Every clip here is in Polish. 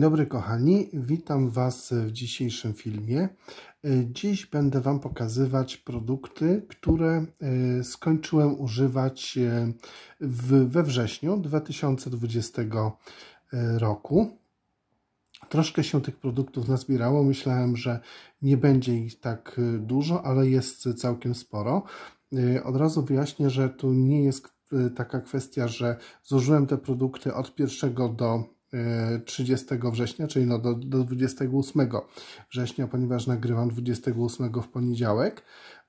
Dobry kochani, witam Was w dzisiejszym filmie. E, dziś będę Wam pokazywać produkty, które e, skończyłem używać e, we wrześniu 2020 roku. Troszkę się tych produktów nazbierało, myślałem, że nie będzie ich tak dużo, ale jest całkiem sporo. Od razu wyjaśnię, że tu nie jest taka kwestia, że zużyłem te produkty od pierwszego do 30 y, września, czyli no do, do 28 września, ponieważ nagrywam 28 w poniedziałek.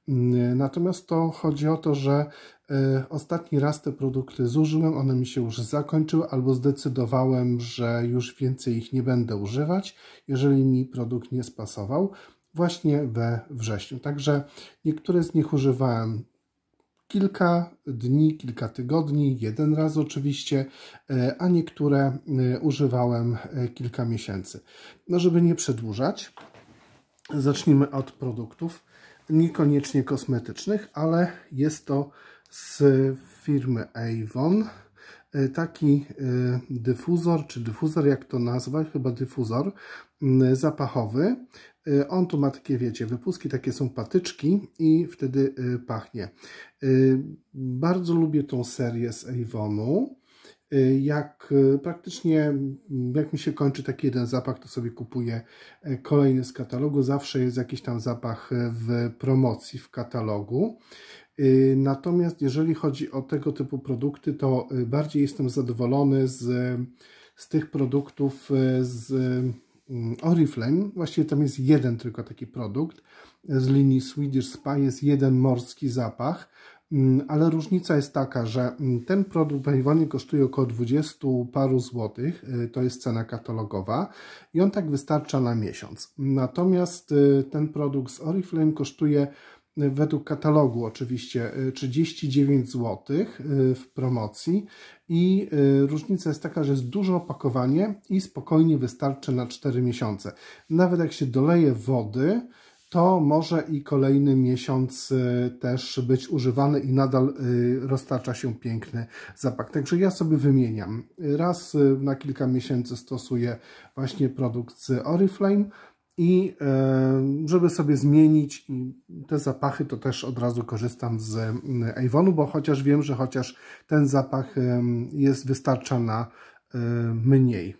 Y, natomiast to chodzi o to, że y, ostatni raz te produkty zużyłem, one mi się już zakończyły albo zdecydowałem, że już więcej ich nie będę używać, jeżeli mi produkt nie spasował właśnie we wrześniu. Także niektóre z nich używałem kilka dni, kilka tygodni, jeden raz oczywiście, e, a niektóre e, używałem e, kilka miesięcy. No, żeby nie przedłużać, zacznijmy od produktów, niekoniecznie kosmetycznych, ale jest to z firmy Avon taki dyfuzor, czy dyfuzor, jak to nazwać, chyba dyfuzor zapachowy Y, on tu ma takie, wiecie, wypustki, takie są patyczki i wtedy y, pachnie. Y, bardzo lubię tą serię z Avonu. Jak praktycznie, mm, jak mi się kończy taki jeden zapach, to sobie kupuję e, kolejny z katalogu. Zawsze jest jakiś tam zapach e, w promocji w katalogu. Natomiast jeżeli chodzi o tego typu produkty, to bardziej jestem zadowolony z, z tych produktów e, z Mm, Oriflame, właściwie tam jest jeden tylko taki produkt z linii Swedish Spa, jest jeden morski zapach, mm, ale różnica jest taka, że mm, ten produkt Avony kosztuje około 20 paru złotych, y, to jest cena katalogowa i on tak wystarcza na miesiąc. Natomiast y, ten produkt z Oriflame kosztuje według katalogu oczywiście 39 y, zł y, w promocji i y, różnica jest taka, że jest duże opakowanie i spokojnie wystarczy na 4 miesiące. Nawet jak się doleje wody, to może i kolejny miesiąc też być używany i nadal roztacza się piękny zapach. Także ja sobie wymieniam. Raz na kilka miesięcy stosuję właśnie produkt z Oriflame, i żeby sobie zmienić te zapachy, to też od razu korzystam z Avonu, bo chociaż wiem, że chociaż ten zapach jest wystarcza na mniej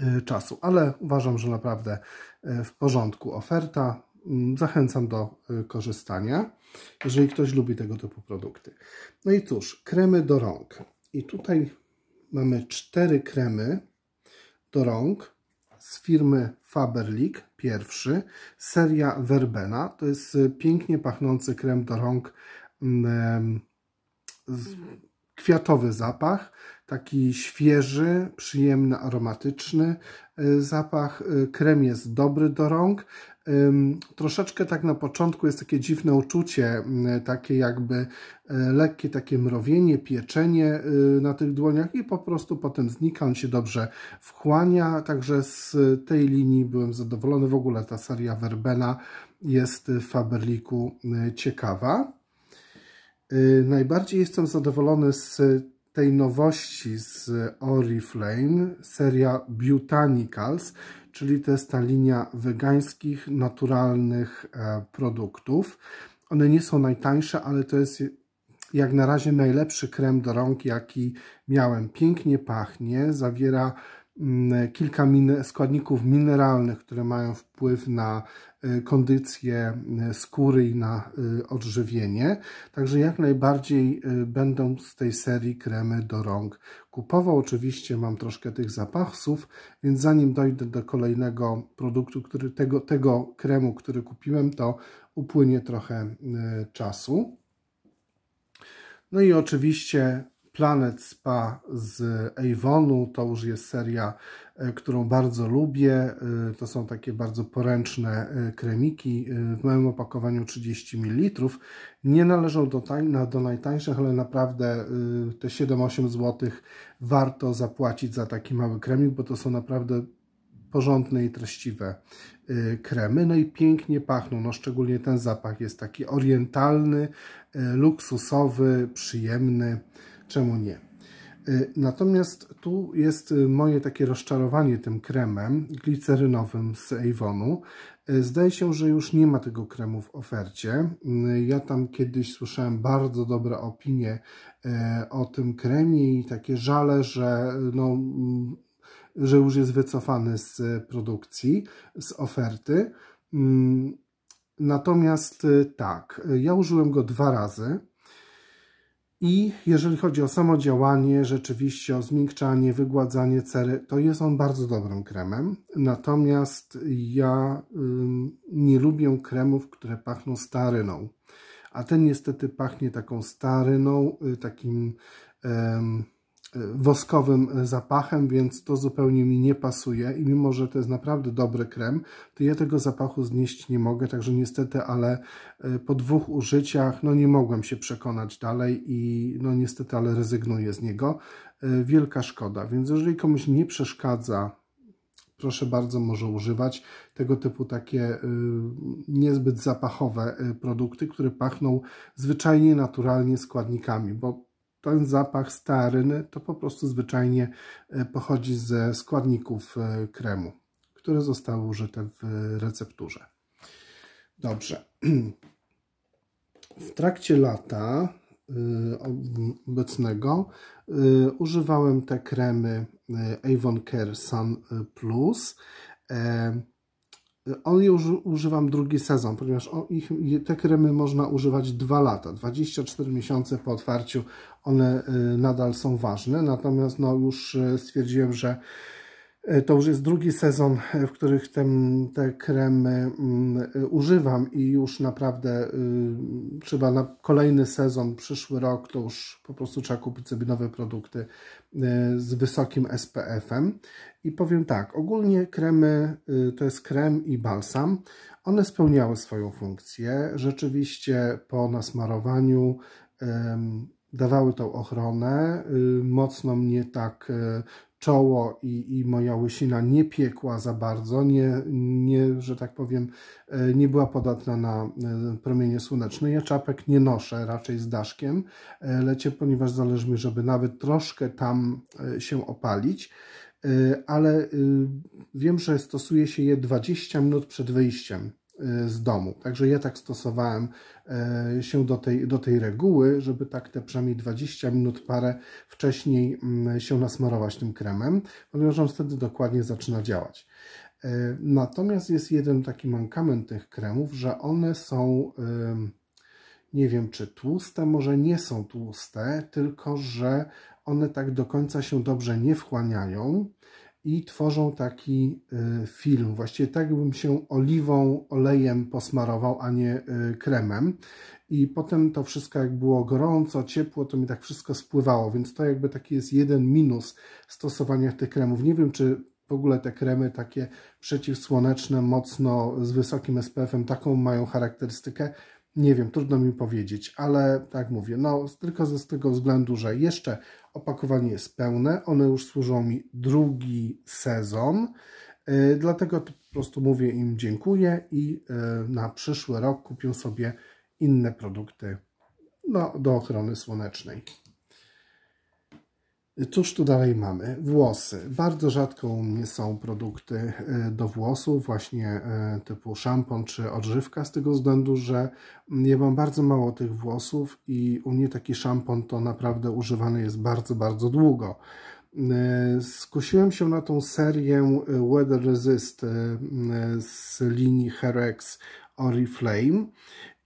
e, czasu, ale uważam, że naprawdę e, w porządku oferta. Mm, zachęcam do e, korzystania, jeżeli ktoś lubi tego typu produkty. No i cóż, kremy do rąk. I tutaj mamy cztery kremy do rąk z firmy Faberlic, pierwszy, seria Verbena, to jest y, pięknie pachnący krem do rąk, mm, kwiatowy zapach, taki świeży, przyjemny, aromatyczny y, zapach. Y, krem jest dobry do rąk, Troszeczkę tak na początku jest takie dziwne uczucie, mm, takie jakby e, lekkie takie mrowienie, pieczenie y, na tych dłoniach i po prostu potem znika, on się dobrze wchłania, także z tej linii byłem zadowolony. W ogóle ta seria Verbena jest w Faberliku y, ciekawa. Y, najbardziej jestem zadowolony z tej nowości z Oriflame, seria Butanicals czyli to jest ta linia wegańskich, naturalnych e, produktów. One nie są najtańsze, ale to jest jak na razie najlepszy krem do rąk, jaki miałem. Pięknie pachnie, zawiera Mm, kilka składników mineralnych, które mają wpływ na e, kondycję e, skóry i na e, odżywienie. Także jak najbardziej będą z tej serii kremy do rąk kupował. Oczywiście mam troszkę tych zapasów, więc zanim dojdę do kolejnego produktu, który, tego, tego kremu, który kupiłem, to upłynie trochę czasu. No i oczywiście Planet Spa z Avonu. To już jest seria, e, którą bardzo lubię. E, to są takie bardzo poręczne e, kremiki w małym opakowaniu 30 ml. Nie należą do, do najtańszych, ale naprawdę te 7-8 zł warto zapłacić za taki mały kremik, bo to są naprawdę porządne i treściwe kremy. No i pięknie pachną, no szczególnie ten zapach jest taki orientalny, luksusowy, przyjemny czemu nie. Y, natomiast tu jest y, moje takie rozczarowanie tym kremem glicerynowym z Avonu. Y, zdaje się, że już nie ma tego kremu w ofercie. Ja tam kiedyś słyszałem bardzo dobre opinie o tym kremie i takie żale, że no, że już jest wycofany z produkcji, z oferty. Mm, natomiast tak, ja użyłem go dwa razy. I jeżeli chodzi o samo działanie, rzeczywiście o zmiękczanie, wygładzanie cery, to jest on bardzo dobrym kremem. Natomiast ja y, nie lubię kremów, które pachną staryną. A ten niestety pachnie taką staryną, y, takim... Y, woskowym e, zapachem, więc to zupełnie mi nie pasuje i mimo, że to jest naprawdę dobry krem, to ja tego zapachu znieść nie mogę, także niestety, ale e, po dwóch użyciach no nie mogłem się przekonać dalej i no niestety, ale rezygnuję z niego. E, wielka szkoda, więc jeżeli komuś nie przeszkadza proszę bardzo, może używać tego typu takie niezbyt zapachowe produkty, które pachną zwyczajnie naturalnie składnikami, bo ten zapach staryny to po prostu zwyczajnie e, pochodzi ze składników e, kremu, które zostały użyte w recepturze. Dobrze. W trakcie lata e, obecnego używałem te kremy Avon Care Sun Plus on już używam drugi sezon, ponieważ ich, te kremy można używać dwa lata. 24 miesiące po otwarciu one y, nadal są ważne, natomiast no, już y, stwierdziłem, że E, to już jest drugi sezon, e, w których ten, te kremy mm, e, używam i już naprawdę y, trzeba na kolejny sezon, przyszły rok, to już po prostu trzeba kupić sobie nowe produkty z wysokim SPF-em. I powiem tak, ogólnie kremy, y, to jest krem i balsam, one spełniały swoją funkcję. Rzeczywiście po nasmarowaniu dawały tą ochronę, y, mocno mnie tak czoło i, i moja łysina nie piekła za bardzo, nie, nie, że tak powiem, e, nie była podatna na e, promienie słoneczne. Ja czapek nie noszę, raczej z daszkiem e, lecie, ponieważ zależy mi, żeby nawet troszkę tam się opalić ale y, wiem, że stosuje się je 20 minut przed wyjściem Y, z domu. Także ja tak stosowałem y, się do tej, do tej reguły, żeby tak te przynajmniej 20 minut parę wcześniej mm, się nasmarować tym kremem, ponieważ on wtedy dokładnie zaczyna działać. Y, natomiast jest jeden taki mankament tych kremów, że one są, nie wiem czy tłuste, może nie są tłuste, tylko że one tak do końca się dobrze nie wchłaniają i tworzą taki y, film. Właściwie tak bym się oliwą, olejem posmarował, a nie y, kremem. I potem to wszystko jak było gorąco, ciepło, to mi tak wszystko spływało, więc to jakby taki jest jeden minus stosowania tych kremów. Nie wiem, czy w ogóle te kremy takie przeciwsłoneczne, mocno z wysokim SPF-em, taką mają charakterystykę. Nie wiem, trudno mi powiedzieć, ale tak mówię, no tylko z tego względu, że jeszcze Opakowanie jest pełne, one już służą mi drugi sezon, y, dlatego po prostu mówię im dziękuję i y, na przyszły rok kupią sobie inne produkty no, do ochrony słonecznej. Cóż tu dalej mamy? Włosy. Bardzo rzadko u mnie są produkty e, do włosów, właśnie e, typu szampon czy odżywka, z tego względu, że ja mam bardzo mało tych włosów i u mnie taki szampon to naprawdę używany jest bardzo, bardzo długo. E, skusiłem się na tą serię Weather Resist z linii Herex Oriflame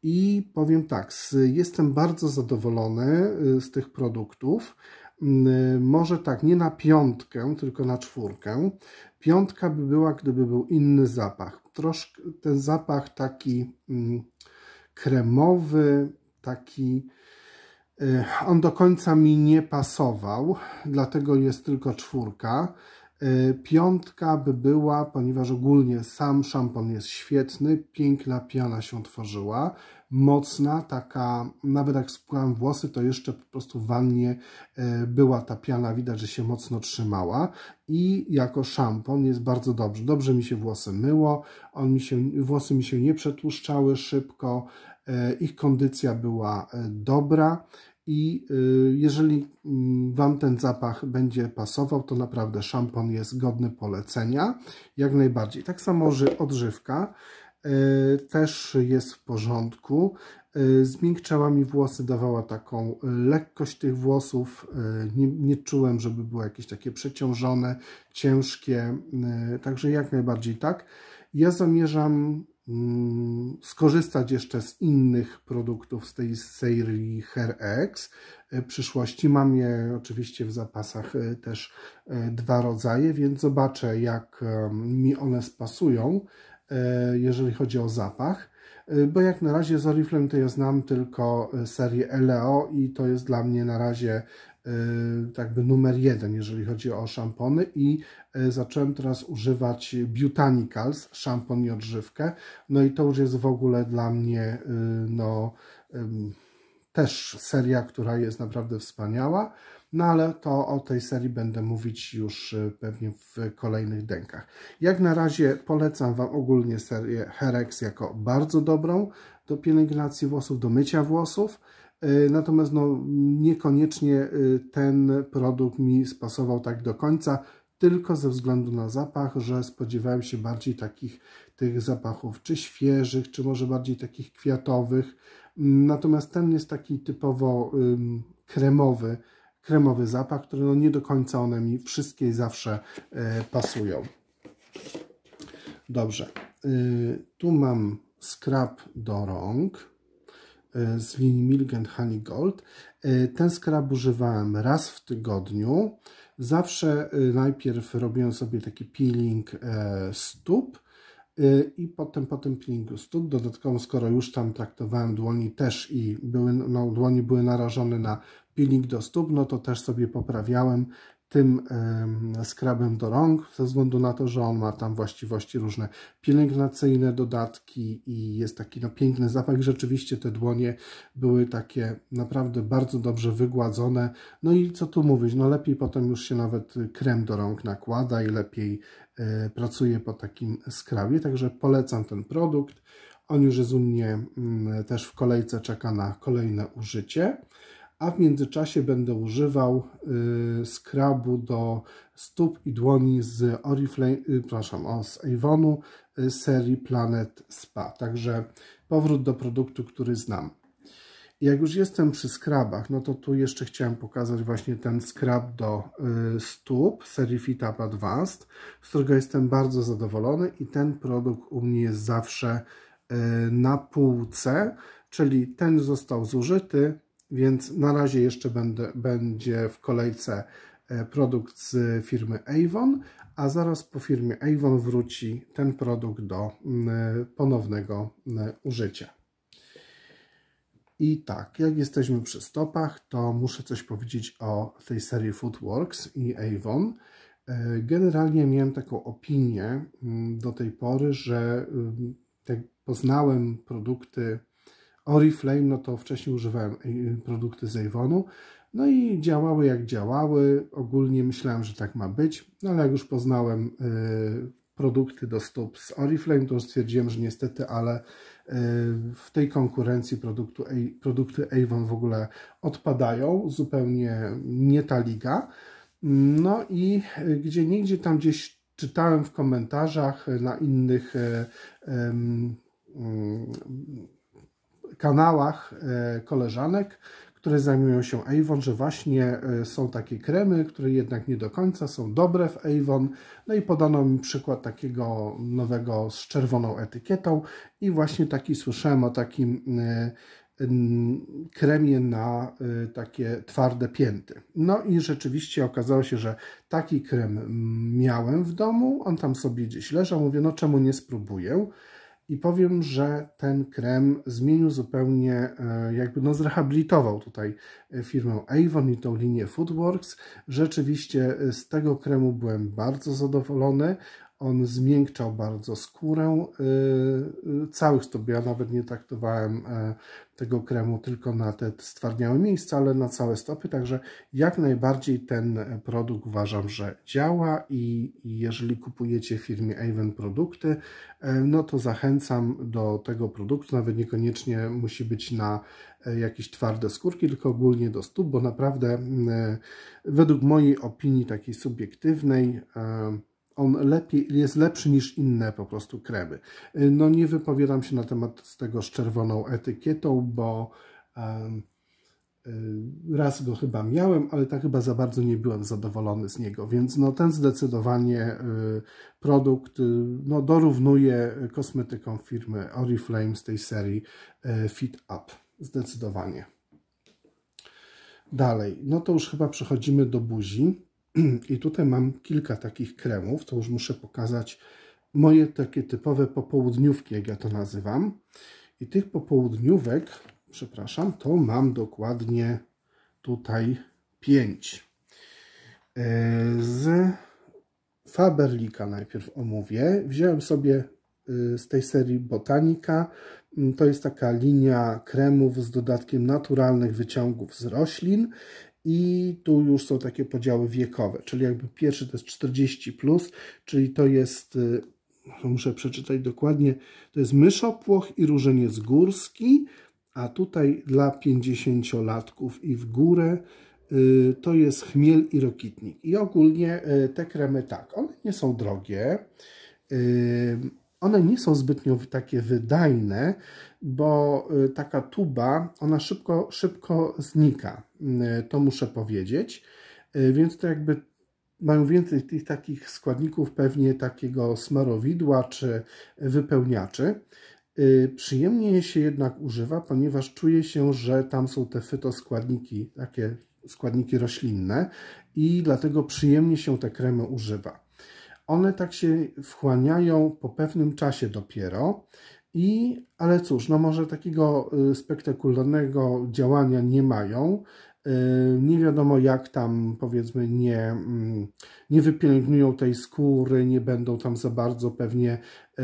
i powiem tak, jestem bardzo zadowolony z tych produktów. Mm, y, może tak, nie na piątkę, tylko na czwórkę. Piątka by była, gdyby był inny zapach. Troszkę ten zapach taki mm, kremowy, taki y, on do końca mi nie pasował, dlatego jest tylko czwórka. Y, piątka by była, ponieważ ogólnie sam szampon jest świetny, piękna piana się otworzyła, mocna, taka, nawet jak spłukałem włosy, to jeszcze po prostu w wannie y, była ta piana, widać, że się mocno trzymała i jako szampon jest bardzo dobrze. Dobrze mi się włosy myło, on mi się, włosy mi się nie przetłuszczały szybko, y, ich kondycja była dobra i y, jeżeli mm, Wam ten zapach będzie pasował, to naprawdę szampon jest godny polecenia, jak najbardziej. Tak samo odżywka y, też jest w porządku. Y, Zmiękczała mi włosy, dawała taką lekkość tych włosów. Nie, nie czułem, żeby były jakieś takie przeciążone, ciężkie. Także jak najbardziej tak. Ja zamierzam Mm, skorzystać jeszcze z innych produktów z tej serii HerX. E, w przyszłości mam je oczywiście w zapasach e, też e, dwa rodzaje, więc zobaczę jak mi one spasują, jeżeli chodzi o zapach. Bo jak na razie z Oriflame to ja znam tylko serię LEO i to jest dla mnie na razie Y, jakby numer jeden, jeżeli chodzi o szampony i y, zacząłem teraz używać Butanicals szampon i odżywkę, no i to już jest w ogóle dla mnie y, no też seria, która jest naprawdę wspaniała, no ale to o tej serii będę mówić już pewnie w kolejnych dękach. Jak na razie polecam Wam ogólnie serię Herex jako bardzo dobrą do pielęgnacji włosów, do mycia włosów, E, natomiast no, niekoniecznie e, ten produkt mi spasował tak do końca, tylko ze względu na zapach, że spodziewałem się bardziej takich tych zapachów, czy świeżych, czy może bardziej takich kwiatowych. Natomiast ten jest taki typowo ym, kremowy, kremowy zapach, który no nie do końca one mi wszystkie zawsze y, pasują. Dobrze, y, tu mam skrap do rąk. E, z linii Milk Honey Gold. E, ten skrab używałem raz w tygodniu. Zawsze e, najpierw robiłem sobie taki peeling stóp i potem po tym peelingu stóp, dodatkowo skoro już tam traktowałem dłoni też i były, no, dłoni były narażone na peeling do stóp, no to też sobie poprawiałem tym skrabem do rąk, ze względu na to, że on ma tam właściwości różne pielęgnacyjne, dodatki i jest taki no, piękny zapach. Rzeczywiście te dłonie były takie naprawdę bardzo dobrze wygładzone. No i co tu mówić, no lepiej potem już się nawet krem do rąk nakłada i lepiej y, pracuje po takim skrabie, także polecam ten produkt. On już jest u mnie y, też w kolejce, czeka na kolejne użycie a w międzyczasie będę używał y, skrabu do stóp i dłoni z Oriflame, y, przepraszam, o, z Avonu y, serii Planet Spa. Także powrót do produktu, który znam. Jak już jestem przy skrabach, no to tu jeszcze chciałem pokazać właśnie ten skrab do stóp serii Fit Up Advanced, z którego jestem bardzo zadowolony i ten produkt u mnie jest zawsze na półce, czyli ten został zużyty, więc na razie jeszcze będę, będzie w kolejce e, produkt z firmy Avon, a zaraz po firmie Avon wróci ten produkt do e, ponownego użycia. I tak, jak jesteśmy przy stopach, to muszę coś powiedzieć o tej serii Footworks i Avon. E, generalnie miałem taką opinię do tej pory, że poznałem produkty Oriflame, no to wcześniej używałem y, produkty z Avonu, no i działały jak działały, ogólnie myślałem, że tak ma być, no ale jak już poznałem y, produkty do stóp z Oriflame, to stwierdziłem, że niestety, ale y, w tej konkurencji produktu, produkty Avon w ogóle odpadają, zupełnie nie ta liga. No i gdzie nigdzie tam gdzieś czytałem w komentarzach na innych um, um, kanałach e, koleżanek, które zajmują się Avon, że właśnie e, są takie kremy, które jednak nie do końca są dobre w Avon. No i podano mi przykład takiego nowego z czerwoną etykietą i właśnie taki słyszałem o takim e, kremie na takie twarde pięty. No i rzeczywiście okazało się, że taki krem miałem w domu, on tam sobie gdzieś leżał, mówię, no czemu nie spróbuję i powiem, że ten krem zmienił zupełnie, e, jakby no zrehabilitował tutaj e, firmę Avon i tą linię Foodworks. Rzeczywiście e, z tego kremu byłem bardzo zadowolony. On zmiękczał bardzo skórę y, y, całych stóp. Ja nawet nie traktowałem e, tego kremu tylko na te stwardniałe miejsca, ale na całe stopy. Także jak najbardziej ten produkt uważam, że działa i jeżeli kupujecie w firmie Avon produkty, e, no to zachęcam do tego produktu. Nawet niekoniecznie musi być na e, jakieś twarde skórki, tylko ogólnie do stóp, bo naprawdę według mojej opinii takiej subiektywnej on lepiej, jest lepszy niż inne po prostu kremy. Y, no nie wypowiadam się na temat tego z czerwoną etykietą, bo um, raz go chyba miałem, ale tak chyba za bardzo nie byłem zadowolony z niego, więc no ten zdecydowanie y, produkt no dorównuje kosmetykom firmy Oriflame z tej serii Fit Up, zdecydowanie. Dalej, no to już chyba przechodzimy do buzi. I tutaj mam kilka takich kremów, to już muszę pokazać moje takie typowe popołudniówki, jak ja to nazywam. I tych popołudniówek, przepraszam, to mam dokładnie tutaj 5. E, z Faberlika najpierw omówię. Wziąłem sobie y, z tej serii Botanika. Mm, to jest taka linia kremów z dodatkiem naturalnych wyciągów z roślin i tu już są takie podziały wiekowe, czyli jakby pierwszy to jest 40+, plus, czyli to jest, y, no muszę przeczytać dokładnie, to jest myszopłoch i różeniec górski, a tutaj dla 50-latków i w górę y, to jest chmiel i rokitnik. I ogólnie y, te kremy tak, one nie są drogie, one nie są zbytnio takie wydajne, bo y, taka tuba, ona szybko, szybko znika, y, to muszę powiedzieć, y, więc to jakby mają więcej tych takich składników, pewnie takiego smarowidła czy wypełniaczy. Przyjemnie się jednak używa, ponieważ czuje się, że tam są te fytoskładniki, takie składniki roślinne i dlatego przyjemnie się te kremy używa. One tak się wchłaniają po pewnym czasie dopiero, i, ale cóż, no może takiego y, spektakularnego działania nie mają. Y, nie wiadomo, jak tam powiedzmy nie, mm, nie wypielęgnują tej skóry, nie będą tam za bardzo pewnie y,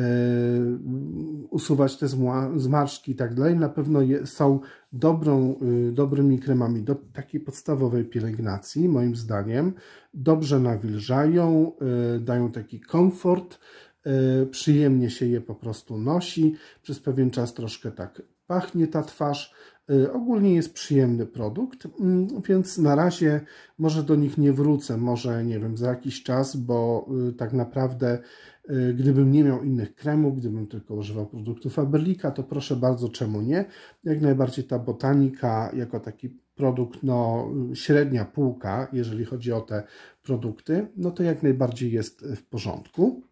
usuwać te zmarszki i tak dalej. Na pewno są dobrą, dobrymi kremami do takiej podstawowej pielęgnacji, moim zdaniem. Dobrze nawilżają, dają taki komfort Y, przyjemnie się je po prostu nosi, przez pewien czas troszkę tak pachnie ta twarz. Y, ogólnie jest przyjemny produkt, mm, więc na razie może do nich nie wrócę, może nie wiem, za jakiś czas, bo y, tak naprawdę gdybym nie miał innych kremów, gdybym tylko używał produktów Aberlika, to proszę bardzo, czemu nie? Jak najbardziej ta botanika jako taki produkt, no średnia półka, jeżeli chodzi o te produkty, no to jak najbardziej jest w porządku.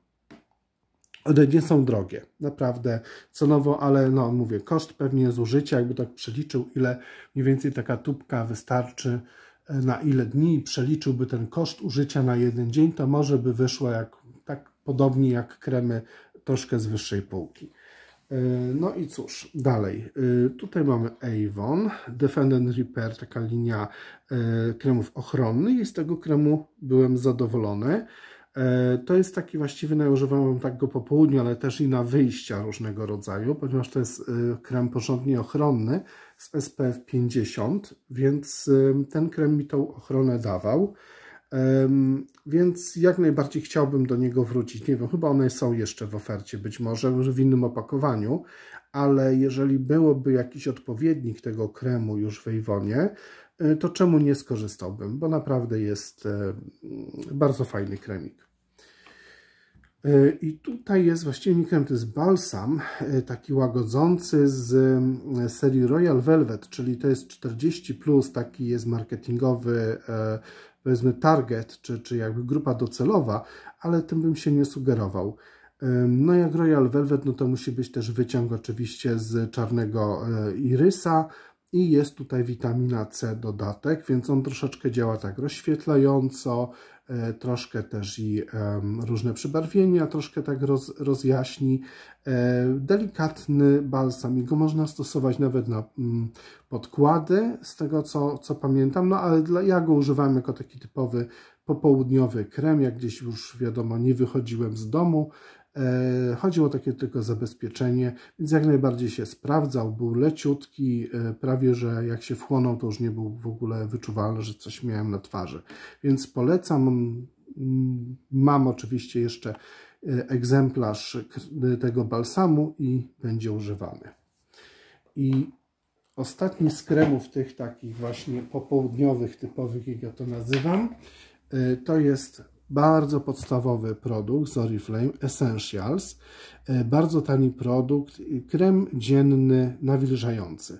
One nie są drogie, naprawdę nowo, ale no mówię, koszt pewnie zużycia, jakby tak przeliczył, ile mniej więcej taka tubka wystarczy e, na ile dni i przeliczyłby ten koszt użycia na jeden dzień, to może by wyszło jak, tak podobnie jak kremy troszkę z wyższej półki. E, no i cóż, dalej. E, tutaj mamy Avon, Defendant Repair, taka linia kremów ochronnych i z tego kremu byłem zadowolony. E, to jest taki właściwy, no ja używam tak go po południu, ale też i na wyjścia różnego rodzaju, ponieważ to jest e, krem porządnie ochronny z SPF 50, więc e, ten krem mi tą ochronę dawał. Więc jak najbardziej chciałbym do niego wrócić. Nie wiem, chyba one są jeszcze w ofercie, być może w innym opakowaniu, ale jeżeli byłoby jakiś odpowiednik tego kremu już w E, to czemu nie skorzystałbym, bo naprawdę jest e, bardzo fajny kremik. E, I tutaj jest właściwie nie krem, to jest balsam, taki łagodzący z serii Royal Velvet, czyli to jest 40+, plus, taki jest marketingowy, powiedzmy target, czy, czy jakby grupa docelowa, ale tym bym się nie sugerował. No jak Royal Velvet, no to musi być też wyciąg oczywiście z czarnego irysa, i jest tutaj witamina C dodatek, więc on troszeczkę działa tak rozświetlająco, e, troszkę też i różne przybarwienia, troszkę tak roz, rozjaśni. E, delikatny balsam, I go można stosować nawet na mm, podkłady, z tego co, co pamiętam, no ale dla, ja go używam jako taki typowy popołudniowy krem, jak gdzieś już wiadomo nie wychodziłem z domu, E, chodziło takie tylko zabezpieczenie, więc jak najbardziej się sprawdzał. Był leciutki, e, prawie że jak się wchłonął, to już nie był w ogóle wyczuwalny, że coś miałem na twarzy. Więc polecam. Mam oczywiście jeszcze e, egzemplarz tego balsamu i będzie używany. I ostatni z kremów tych takich właśnie popołudniowych, typowych, jak ja to nazywam, to jest bardzo podstawowy produkt z Oriflame Essentials, e, bardzo tani produkt, krem dzienny nawilżający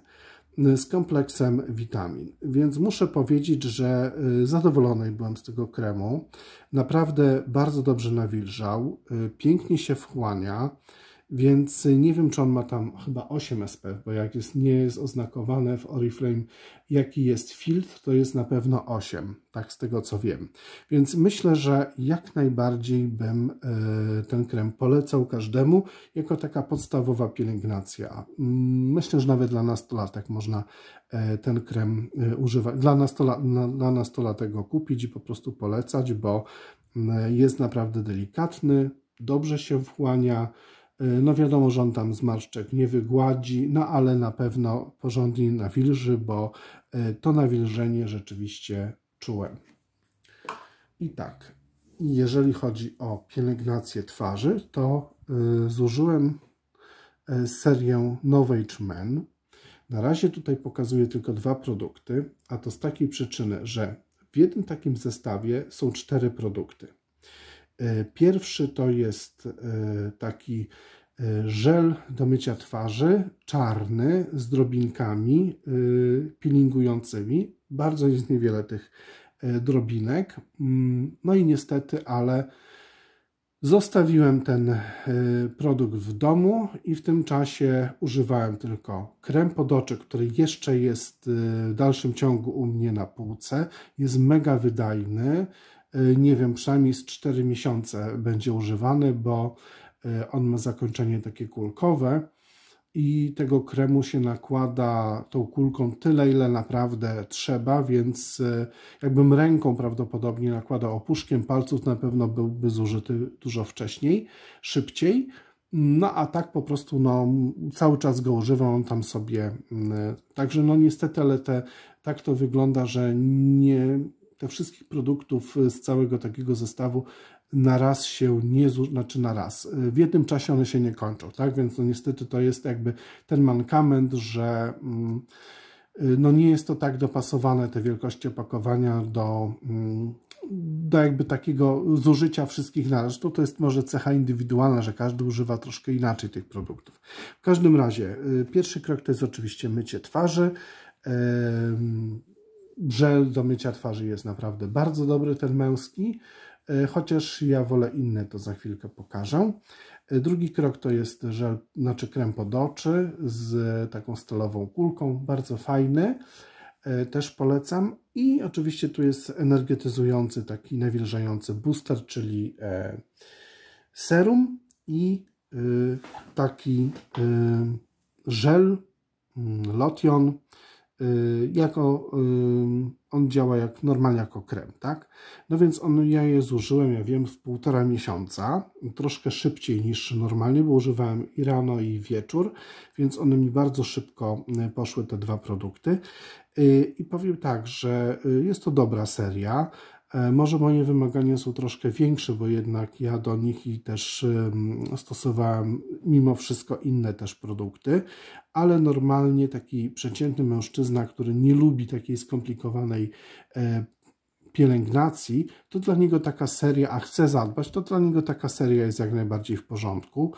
z kompleksem witamin. Więc muszę powiedzieć, że e, zadowolony byłem z tego kremu. Naprawdę bardzo dobrze nawilżał, e, pięknie się wchłania więc y, nie wiem, czy on ma tam chyba 8 SPF, bo jak jest, nie jest oznakowane w Oriflame, jaki jest filtr, to jest na pewno 8, tak z tego co wiem. Więc myślę, że jak najbardziej bym y, ten krem polecał każdemu, jako taka podstawowa pielęgnacja. Mm, myślę, że nawet dla nastolatek można y, ten krem y, używać, dla, nastola, na, dla nastolatego kupić i po prostu polecać, bo y, jest naprawdę delikatny, dobrze się wchłania, Y, no wiadomo, że on tam zmarszczek nie wygładzi, no ale na pewno porządnie nawilży, bo y, to nawilżenie rzeczywiście czułem. I tak, jeżeli chodzi o pielęgnację twarzy, to y, zużyłem serię Nowe Men. Na razie tutaj pokazuję tylko dwa produkty, a to z takiej przyczyny, że w jednym takim zestawie są cztery produkty. E, pierwszy to jest e, taki e, żel do mycia twarzy, czarny, z drobinkami peelingującymi. Bardzo jest niewiele tych drobinek. Mm, no i niestety, ale zostawiłem ten produkt w domu i w tym czasie używałem tylko krem pod oczy, który jeszcze jest w dalszym ciągu u mnie na półce. Jest mega wydajny. Y, nie wiem, przynajmniej z 4 miesiące będzie używany, bo y, on ma zakończenie takie kulkowe i tego kremu się nakłada tą kulką tyle, ile naprawdę trzeba, więc y, jakbym ręką prawdopodobnie nakładał opuszkiem palców, na pewno byłby zużyty dużo wcześniej, szybciej. No a tak po prostu no, cały czas go używam, on tam sobie... Także no niestety, ale te, tak to wygląda, że nie, te wszystkich produktów y, z całego takiego zestawu na raz się nie, znaczy na raz, y, w jednym czasie one się nie kończą, tak, więc no niestety to jest jakby ten mankament, że mm, y, no nie jest to tak dopasowane te wielkości opakowania do, mm, do jakby takiego zużycia wszystkich naraz. To, to jest może cecha indywidualna, że każdy używa troszkę inaczej tych produktów. W każdym razie pierwszy krok to jest oczywiście mycie twarzy. Żel do mycia twarzy jest naprawdę bardzo dobry, ten męski, e, chociaż ja wolę inne, to za chwilkę pokażę. E, drugi krok to jest żel, znaczy krem pod oczy z taką stalową kulką, bardzo fajny, e, też polecam. I oczywiście tu jest energetyzujący, taki nawilżający booster, czyli serum i taki żel, mm, lotion, Y, jako, y, on działa jak, normalnie jako krem, tak? No więc on, ja je zużyłem, ja wiem, w półtora miesiąca, troszkę szybciej niż normalnie, bo używałem i rano i wieczór, więc one mi bardzo szybko y, poszły te dwa produkty. I powiem tak, że jest to dobra seria. E, może moje wymagania są troszkę większe, bo jednak ja do nich i też stosowałem mimo wszystko inne też produkty, ale normalnie taki przeciętny mężczyzna, który nie lubi takiej skomplikowanej e, pielęgnacji, to dla niego taka seria, a chce zadbać, to dla niego taka seria jest jak najbardziej w porządku.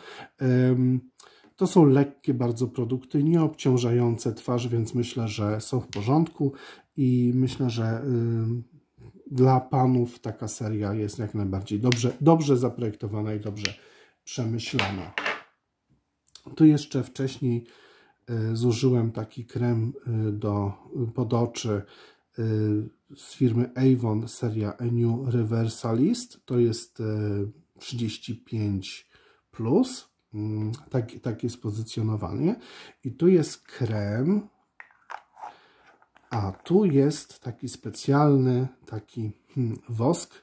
To są lekkie bardzo produkty, nie obciążające twarz, więc myślę, że są w porządku i myślę, że dla panów taka seria jest jak najbardziej dobrze, dobrze zaprojektowana i dobrze przemyślana. Tu jeszcze wcześniej e, zużyłem taki krem e, do e, podoczy z firmy Avon, seria New Reversalist. To jest 35+. Plus. Mm, tak, tak jest pozycjonowanie. I tu jest krem a tu jest taki specjalny, taki hmm, wosk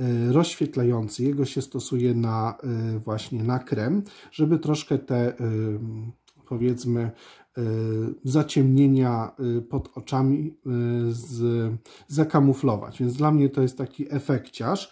e, rozświetlający. Jego się stosuje na, e, właśnie na krem, żeby troszkę te e, powiedzmy zaciemnienia pod oczami z, zakamuflować. Więc dla mnie to jest taki efekciarz.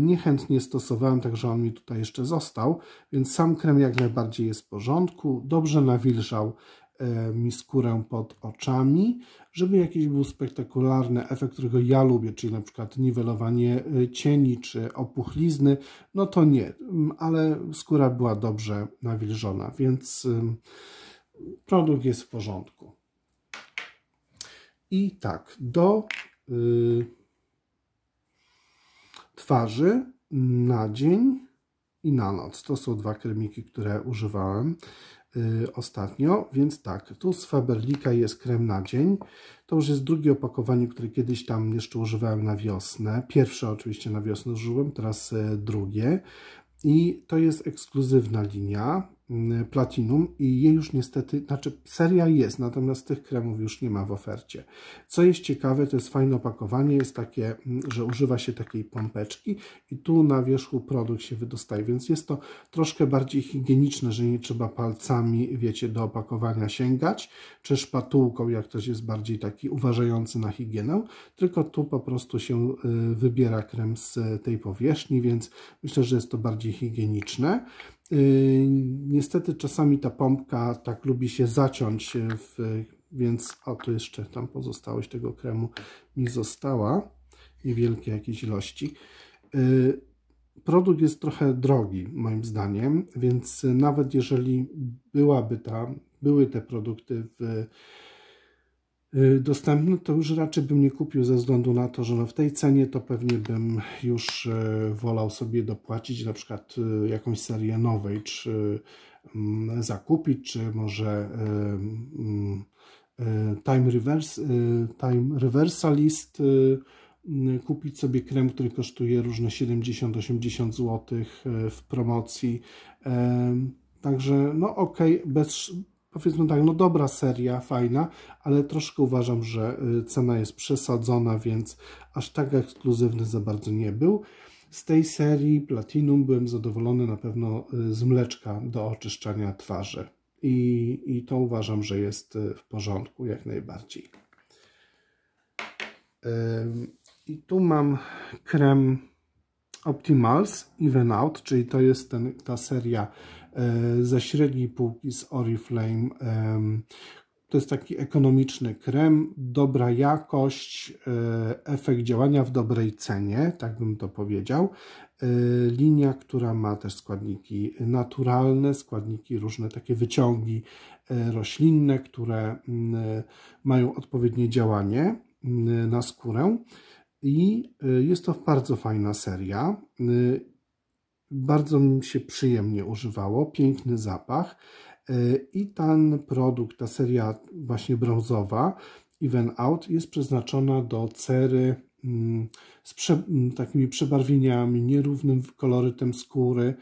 Niechętnie stosowałem, także on mi tutaj jeszcze został, więc sam krem jak najbardziej jest w porządku, dobrze nawilżał E, mi skórę pod oczami, żeby jakiś był spektakularny efekt, którego ja lubię, czyli na przykład niwelowanie e, cieni czy opuchlizny, no to nie, ale skóra była dobrze nawilżona, więc produkt jest w porządku. I tak, do y, twarzy na dzień i na noc. To są dwa kremiki, które używałem. Y, ostatnio, więc tak, tu z Faberlika jest krem na dzień. To już jest drugie opakowanie, które kiedyś tam jeszcze używałem na wiosnę. Pierwsze oczywiście na wiosnę użyłem, teraz e, drugie. I to jest ekskluzywna linia. Mm, Platinum i jej już niestety, znaczy seria jest, natomiast tych kremów już nie ma w ofercie. Co jest ciekawe, to jest fajne opakowanie, jest takie, mm, że używa się takiej pompeczki i tu na wierzchu produkt się wydostaje, więc jest to troszkę bardziej higieniczne, że nie trzeba palcami, wiecie, do opakowania sięgać, czy szpatułką, jak ktoś jest bardziej taki uważający na higienę, tylko tu po prostu się y, wybiera krem z tej powierzchni, więc myślę, że jest to bardziej higieniczne. Y, niestety czasami ta pompka tak lubi się zaciąć, y, w, więc a tu jeszcze tam pozostałość tego kremu mi została, niewielkie jakieś ilości. Y, produkt jest trochę drogi moim zdaniem, więc nawet jeżeli byłaby ta, były te produkty w Y, dostępny, to już raczej bym nie kupił ze względu na to, że no w tej cenie to pewnie bym już e, wolał sobie dopłacić na przykład y, jakąś serię nowej, czy mm, zakupić, czy może e, mm, e, Time, reverse, time Reversalist y, mm, kupić sobie krem, który kosztuje różne 70-80 zł w promocji. Także no ok, bez, powiedzmy tak, no dobra seria, fajna, ale troszkę uważam, że y, cena jest przesadzona, więc aż tak ekskluzywny za bardzo nie był. Z tej serii Platinum byłem zadowolony na pewno y, z mleczka do oczyszczania twarzy. I, I to uważam, że jest y, w porządku jak najbardziej. I tu mam krem Optimals Even Out, czyli to jest ten, ta seria E, ze średniej półki z Oriflame. To jest taki ekonomiczny krem, dobra jakość, e, efekt działania w dobrej cenie, tak bym to powiedział. E, linia, która ma też składniki naturalne, składniki różne takie wyciągi roślinne, które mm, mają odpowiednie działanie mm, na skórę. I jest to bardzo fajna seria bardzo mi się przyjemnie używało, piękny zapach e, i ten produkt, ta seria właśnie brązowa Even Out jest przeznaczona do cery mm, z prze, takimi przebarwieniami, nierównym kolorytem skóry.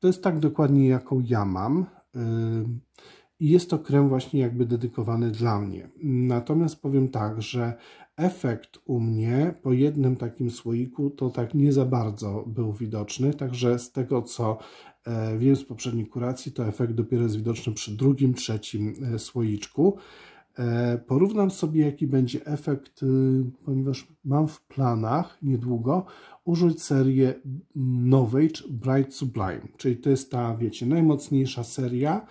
To jest tak dokładnie jaką ja mam e, i jest to krem właśnie jakby dedykowany dla mnie. Natomiast powiem tak, że Efekt u mnie po jednym takim słoiku to tak nie za bardzo był widoczny, także z tego co e, wiem z poprzedniej kuracji, to efekt dopiero jest widoczny przy drugim, trzecim e, słoiczku. E, porównam sobie, jaki będzie efekt, y, ponieważ mam w planach niedługo użyć serię Novage Bright Sublime, czyli to jest ta, wiecie, najmocniejsza seria,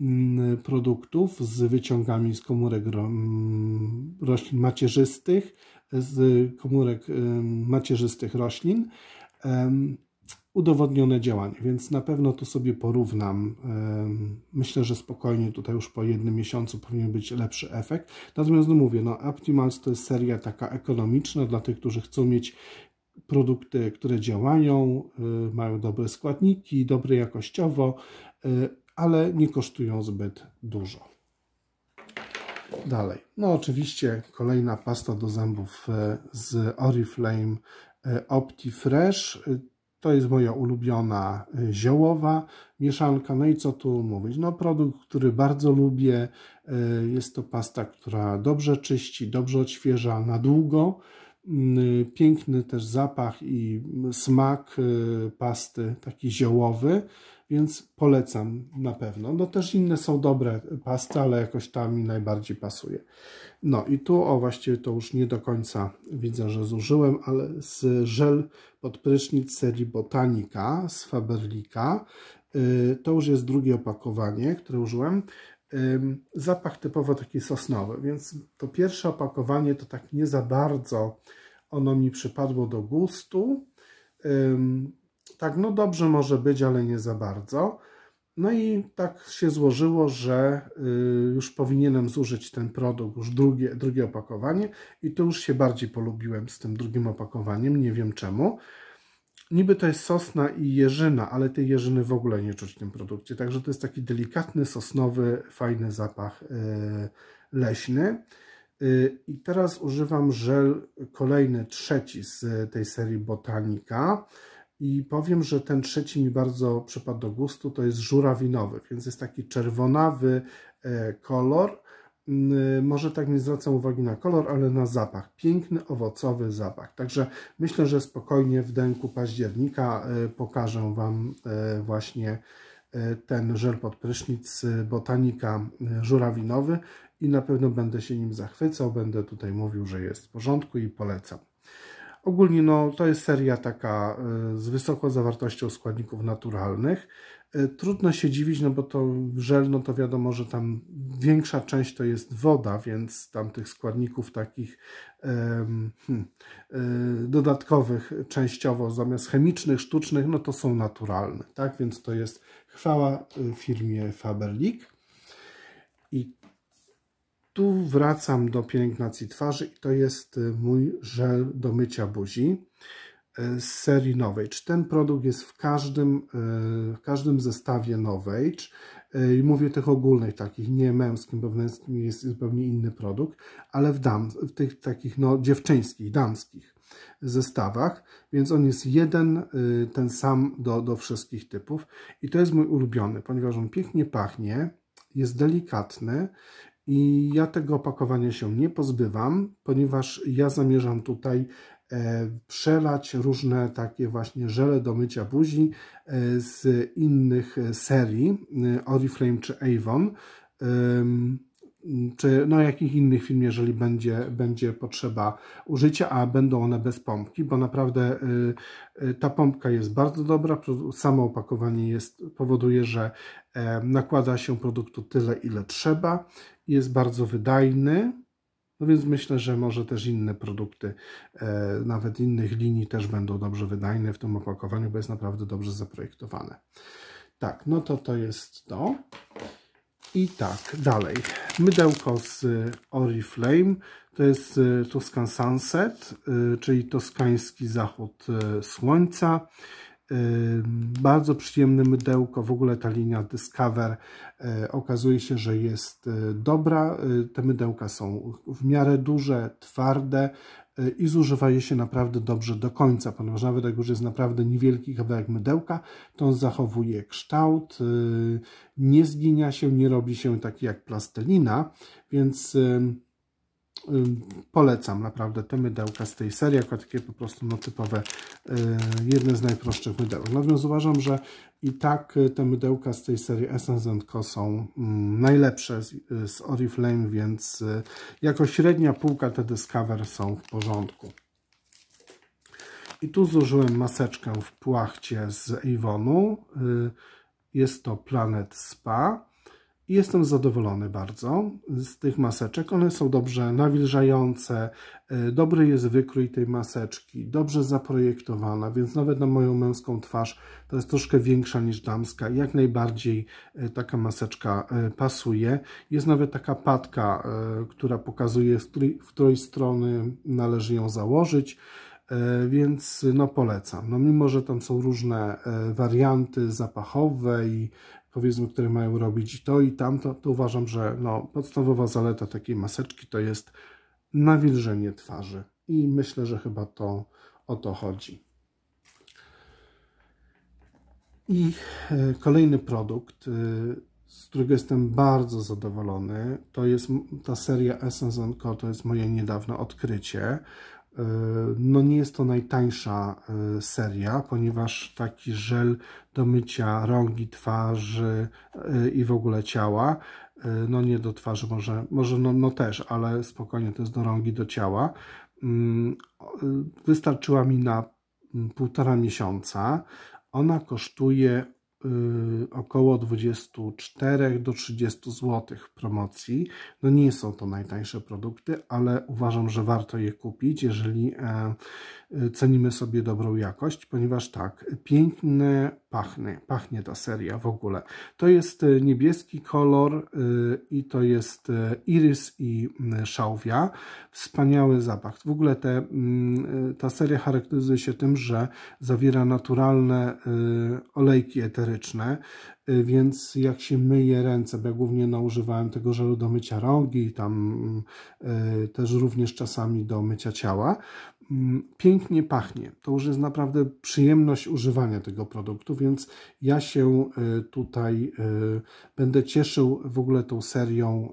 Mm, produktów z wyciągami z komórek mm, roślin macierzystych, z komórek macierzystych roślin. Udowodnione działanie, więc na pewno to sobie porównam. Myślę, że spokojnie tutaj już po jednym miesiącu powinien być lepszy efekt. Natomiast no mówię, no Optimals to jest seria taka ekonomiczna dla tych, którzy chcą mieć produkty, które działają, y, mają dobre składniki, dobre jakościowo, y, ale nie kosztują zbyt dużo. Dalej, no oczywiście kolejna pasta do zębów e, z Oriflame e, OptiFresh. E, to jest moja ulubiona ziołowa mieszanka. No i co tu mówić? No produkt, który bardzo lubię. Jest to pasta, która dobrze czyści, dobrze odświeża na długo. Mm, piękny też zapach i smak pasty, taki ziołowy więc polecam na pewno. No też inne są dobre pasty, ale jakoś ta mi najbardziej pasuje. No i tu, o właściwie to już nie do końca widzę, że zużyłem, ale z żel pod prysznic serii Botanica z Faberlika. Y, to już jest drugie opakowanie, które użyłem. Zapach typowo taki sosnowy, więc to pierwsze opakowanie to tak nie za bardzo ono mi przypadło do gustu tak no dobrze może być, ale nie za bardzo. No i tak się złożyło, że y, już powinienem zużyć ten produkt, już drugie, drugie opakowanie i tu już się bardziej polubiłem z tym drugim opakowaniem, nie wiem czemu. Niby to jest sosna i jeżyna, ale tej jeżyny w ogóle nie czuć w tym produkcie, także to jest taki delikatny, sosnowy, fajny zapach y, leśny. Y, I teraz używam żel kolejny, trzeci z tej serii Botanika. I powiem, że ten trzeci mi bardzo przypadł do gustu, to jest żurawinowy, więc jest taki czerwonawy e, kolor. Mm, e, może tak nie zwracam uwagi na kolor, ale na zapach. Piękny, owocowy zapach. Także myślę, że spokojnie w dęku października e, pokażę Wam właśnie ten żel pod prysznic Botanika żurawinowy i na pewno będę się nim zachwycał, będę tutaj mówił, że jest w porządku i polecam. Ogólnie no, to jest seria taka y, z wysoką zawartością składników naturalnych. Y, trudno się dziwić, no bo to żelno to wiadomo, że tam większa część to jest woda, więc tam tych składników takich hmm, y, dodatkowych częściowo zamiast chemicznych, sztucznych, no to są naturalne, tak? Więc to jest chwała firmie Faberlic. I tu wracam do pielęgnacji twarzy i to jest y, mój żel do mycia buzi y, z serii Novage. Ten produkt jest w każdym, y, w każdym zestawie Novage. Mówię tych ogólnych, takich nie męskim, bo w męskim jest zupełnie inny produkt, ale w, dam, w tych takich no, dziewczyńskich, damskich zestawach, więc on jest jeden, ten sam do, do wszystkich typów i to jest mój ulubiony, ponieważ on pięknie pachnie, jest delikatny i ja tego opakowania się nie pozbywam, ponieważ ja zamierzam tutaj e, przelać różne takie właśnie żele do mycia buzi e, z innych serii e, Oriflame czy Avon czy na jakich innych film, jeżeli będzie, będzie potrzeba użycia, a będą one bez pompki, bo naprawdę y, y, ta pompka jest bardzo dobra, samo opakowanie jest, powoduje, że e, nakłada się produktu tyle, ile trzeba, jest bardzo wydajny, no więc myślę, że może też inne produkty, e, nawet innych linii też będą dobrze wydajne w tym opakowaniu, bo jest naprawdę dobrze zaprojektowane. Tak, no to to jest to. I tak, dalej. Mydełko z y, Oriflame, to jest y, Toscan Sunset, y, czyli toskański zachód słońca. Bardzo przyjemne mydełko, w ogóle ta linia Discover okazuje się, że jest dobra. Te mydełka są w miarę duże, twarde, i zużywa je się naprawdę dobrze do końca, ponieważ nawet jak już jest naprawdę niewielki kawałek mydełka, to on zachowuje kształt, y, nie zginia się, nie robi się taki jak plastelina, więc y, Polecam naprawdę te mydełka z tej serii, jako takie po prostu no, typowe, y, jedne z najprostszych mydełek. Natomiast uważam, że i tak y, te mydełka z tej serii Essence Co są mm, najlepsze z, y, z Oriflame, więc jako średnia półka te Discover są w porządku. I tu zużyłem maseczkę w płachcie z Avonu. Jest to Planet Spa. Jestem zadowolony bardzo z tych maseczek. One są dobrze nawilżające, e, dobry jest wykrój tej maseczki, dobrze zaprojektowana, więc nawet na moją męską twarz to jest troszkę większa niż damska. Jak najbardziej e, taka maseczka e, pasuje. Jest nawet taka patka, która pokazuje, w której, w której strony należy ją założyć więc no polecam. No mimo, że tam są różne warianty zapachowe i powiedzmy, które mają robić i to i tamto, to uważam, że no, podstawowa zaleta takiej maseczki to jest nawilżenie twarzy. I myślę, że chyba to o to chodzi. I e, kolejny produkt, e, z którego jestem bardzo zadowolony, to jest ta seria Essence Co, to jest moje niedawne odkrycie. E, no nie jest to najtańsza e, seria, ponieważ taki żel do mycia rągi twarzy e, i w ogóle ciała, no nie do twarzy może, może no, no też, ale spokojnie to jest do rągi do ciała. Mm, wystarczyła mi na mm, półtora miesiąca. Ona kosztuje Y, około 24 do 30 zł promocji. No nie są to najtańsze produkty, ale uważam, że warto je kupić, jeżeli e, cenimy sobie dobrą jakość, ponieważ tak, piękne pachnie, pachnie ta seria w ogóle. To jest e, niebieski kolor e, i to jest e, iris i szałwia. Wspaniały zapach. W ogóle te, ta seria charakteryzuje się tym, że zawiera naturalne olejki eteryczne, więc jak się myje ręce, bo ja głównie używałem tego żelu do mycia rogi, tam też również czasami do mycia ciała, Mm, pięknie pachnie. To już jest naprawdę przyjemność używania tego produktu, więc ja się y, tutaj y, będę cieszył w ogóle tą serią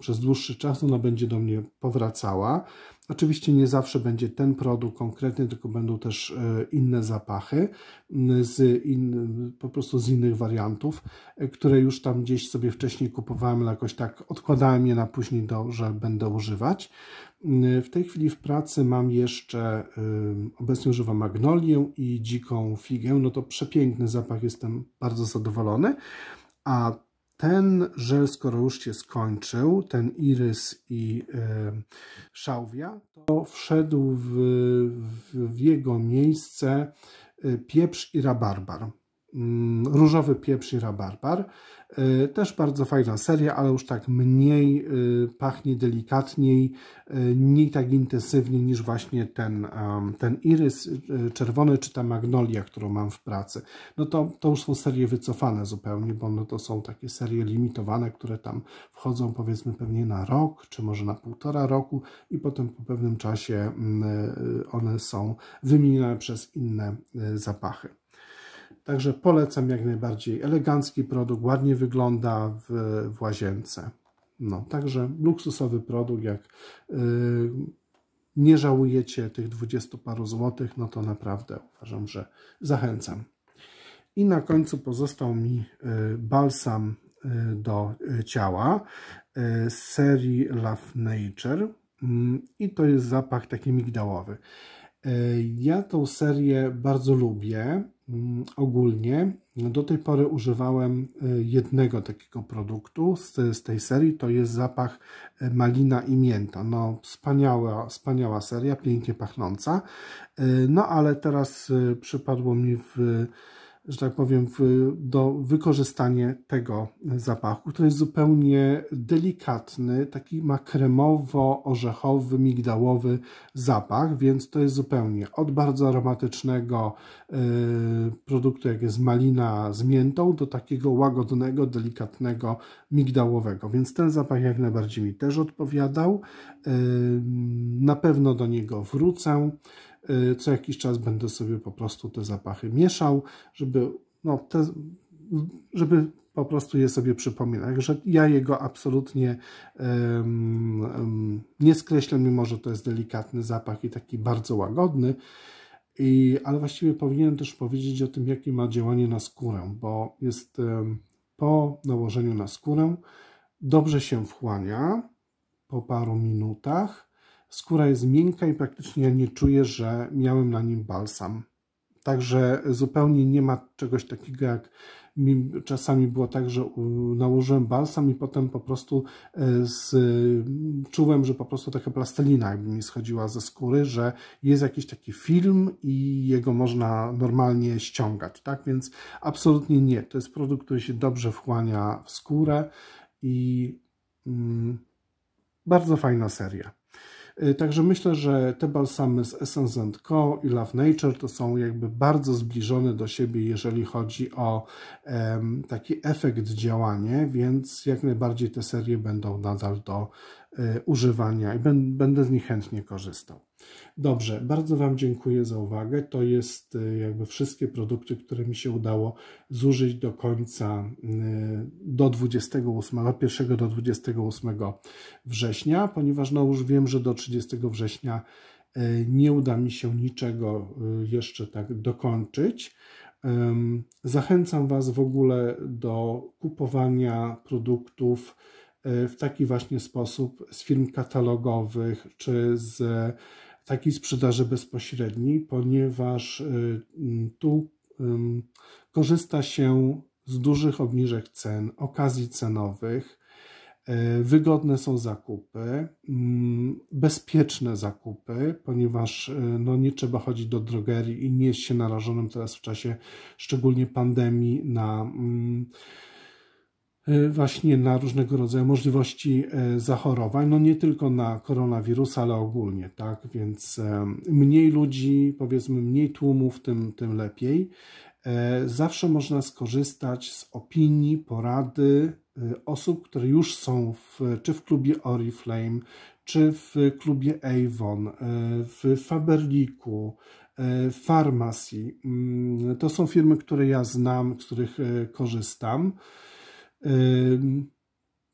przez dłuższy czas. Ona będzie do mnie powracała. Oczywiście nie zawsze będzie ten produkt konkretny, tylko będą też y, inne zapachy, z in, po prostu z innych wariantów, które już tam gdzieś sobie wcześniej kupowałem, ale jakoś tak odkładałem je na później, do, że będę używać. Y, w tej chwili w pracy mam jeszcze, y, obecnie używam magnolię i dziką figę, no to przepiękny zapach, jestem bardzo zadowolony. A ten żel, skoro już się skończył, ten irys i y, szałwia, to wszedł w, w jego miejsce pieprz i rabarbar. Mm, Różowy pieprz i rabarbar. Y, też bardzo fajna seria, ale już tak mniej y, pachnie delikatniej, y, mniej tak intensywnie niż właśnie ten, ten irys czerwony czy ta magnolia, którą mam w pracy. No to, to już są serie wycofane zupełnie, bo no to są takie serie limitowane, które tam wchodzą powiedzmy pewnie na rok, czy może na półtora roku i potem po pewnym czasie mm, one są wymieniane przez inne zapachy. Także polecam jak najbardziej elegancki produkt, ładnie wygląda w, w łazience. No, także luksusowy produkt, jak yy, nie żałujecie tych 20 paru złotych, no to naprawdę uważam, że zachęcam. I na końcu pozostał mi y, balsam y, do y, ciała z serii Love Nature mm, i to jest zapach taki migdałowy. Ja tą serię bardzo lubię. Mm, ogólnie do tej pory używałem e, jednego takiego produktu z, z, tej serii, to jest zapach e, malina i mięta. No wspaniała, wspaniała seria, pięknie pachnąca. E, no ale teraz przypadło mi w że tak powiem, w, do wykorzystanie tego zapachu, który jest zupełnie delikatny, taki ma kremowo-orzechowy, migdałowy zapach, więc to jest zupełnie od bardzo aromatycznego y, produktu, jak jest malina z miętą, do takiego łagodnego, delikatnego, migdałowego, więc ten zapach jak najbardziej mi też odpowiadał. Y, na pewno do niego wrócę. Y, co jakiś czas będę sobie po prostu te zapachy mieszał, żeby, no, te, żeby po prostu je sobie przypominać. że ja jego absolutnie um, um, nie skreślę, mimo że to jest delikatny zapach i taki bardzo łagodny. I, ale właściwie powinienem też powiedzieć o tym, jakie ma działanie na skórę, bo jest um, po nałożeniu na skórę dobrze się wchłania po paru minutach Skóra jest miękka i praktycznie nie czuję, że miałem na nim balsam. Także zupełnie nie ma czegoś takiego jak czasami było tak, że nałożyłem balsam i potem po prostu e, z, czułem, że po prostu taka plastelina jakby mi schodziła ze skóry, że jest jakiś taki film i jego można normalnie ściągać, tak? Więc absolutnie nie. To jest produkt, który się dobrze wchłania w skórę i mm, bardzo fajna seria. Y, także myślę, że te balsamy z Essence Co i Love Nature to są jakby bardzo zbliżone do siebie, jeżeli chodzi o um, taki efekt działanie, więc jak najbardziej te serie będą nadal do um, używania i będę z nich chętnie korzystał. Dobrze, bardzo Wam dziękuję za uwagę. To jest y, jakby wszystkie produkty, które mi się udało zużyć do końca, y, do 28, od 1 do 28 września, ponieważ no już wiem, że do 30 września y, nie uda mi się niczego jeszcze tak dokończyć. Zachęcam Was w ogóle do kupowania produktów w taki właśnie sposób z firm katalogowych czy z takiej sprzedaży bezpośredniej, ponieważ y, tu korzysta się z dużych obniżek cen, okazji cenowych, y, wygodne są zakupy, mm, bezpieczne zakupy, ponieważ y, no, nie trzeba chodzić do drogerii i nie jest się narażonym teraz w czasie szczególnie pandemii na mm, E, właśnie na różnego rodzaju możliwości e, zachorowań, no nie tylko na koronawirusa, ale ogólnie, tak? Więc e, mniej ludzi, powiedzmy mniej tłumów, tym, tym lepiej. Zawsze można skorzystać z opinii, porady osób, które już są w, czy w klubie Oriflame, czy w klubie Avon, w Faberliku, Farmacji. Mm, to są firmy, które ja znam, z których korzystam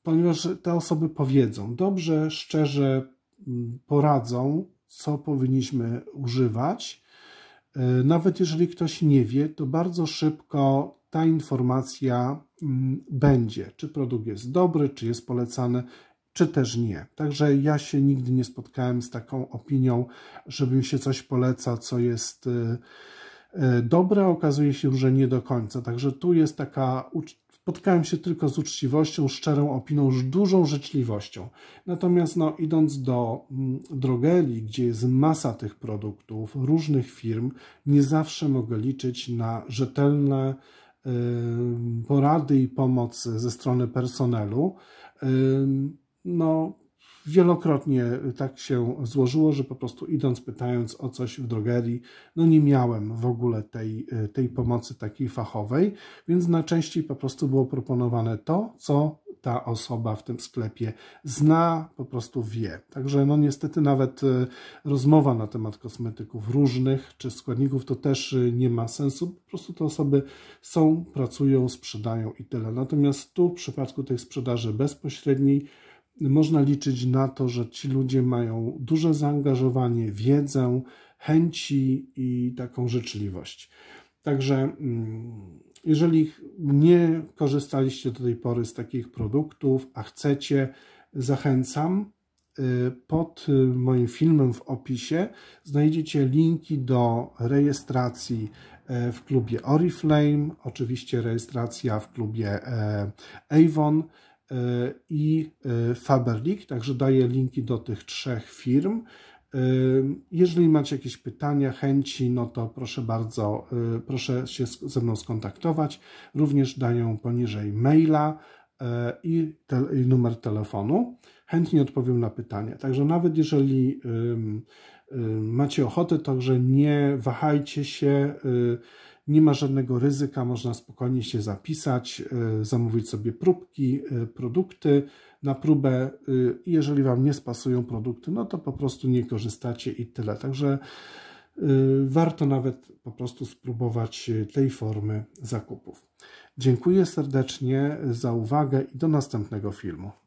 ponieważ te osoby powiedzą dobrze, szczerze, mm, poradzą, co powinniśmy używać. Yy, nawet jeżeli ktoś nie wie, to bardzo szybko ta informacja mm, będzie, czy produkt jest dobry, czy jest polecany, czy też nie. Także ja się nigdy nie spotkałem z taką opinią, żebym się coś poleca, co jest y, y, dobre, okazuje się, że nie do końca. Także tu jest taka Spotkałem się tylko z uczciwością, szczerą opinią, dużą życzliwością. Natomiast no, idąc do mm, drogeli, gdzie jest masa tych produktów, różnych firm, nie zawsze mogę liczyć na rzetelne porady i pomoc ze strony personelu. no, Wielokrotnie tak się złożyło, że po prostu idąc, pytając o coś w drogerii, no nie miałem w ogóle tej, tej pomocy takiej fachowej, więc najczęściej po prostu było proponowane to, co ta osoba w tym sklepie zna, po prostu wie. Także no niestety nawet e, rozmowa na temat kosmetyków różnych czy składników to też e, nie ma sensu. Po prostu te osoby są, pracują, sprzedają i tyle. Natomiast tu w przypadku tej sprzedaży bezpośredniej można liczyć na to, że ci ludzie mają duże zaangażowanie, wiedzę, chęci i taką życzliwość. Także mm, jeżeli nie korzystaliście do tej pory z takich produktów, a chcecie, zachęcam. Y, pod y, moim filmem w opisie znajdziecie linki do rejestracji e, w klubie Oriflame, oczywiście rejestracja w klubie e, Avon i y, Faberlic, także daję linki do tych trzech firm. Y, jeżeli macie jakieś pytania, chęci, no to proszę bardzo, y, proszę się ze mną skontaktować. Również daję poniżej maila i, te, i numer telefonu. Chętnie odpowiem na pytanie. Także nawet jeżeli macie ochotę, także nie wahajcie się. Nie ma żadnego ryzyka, można spokojnie się zapisać, y, zamówić sobie próbki, y, produkty na próbę. Y, jeżeli Wam nie spasują produkty, no to po prostu nie korzystacie i tyle. Także warto nawet po prostu spróbować tej formy zakupów. Dziękuję serdecznie za uwagę i do następnego filmu.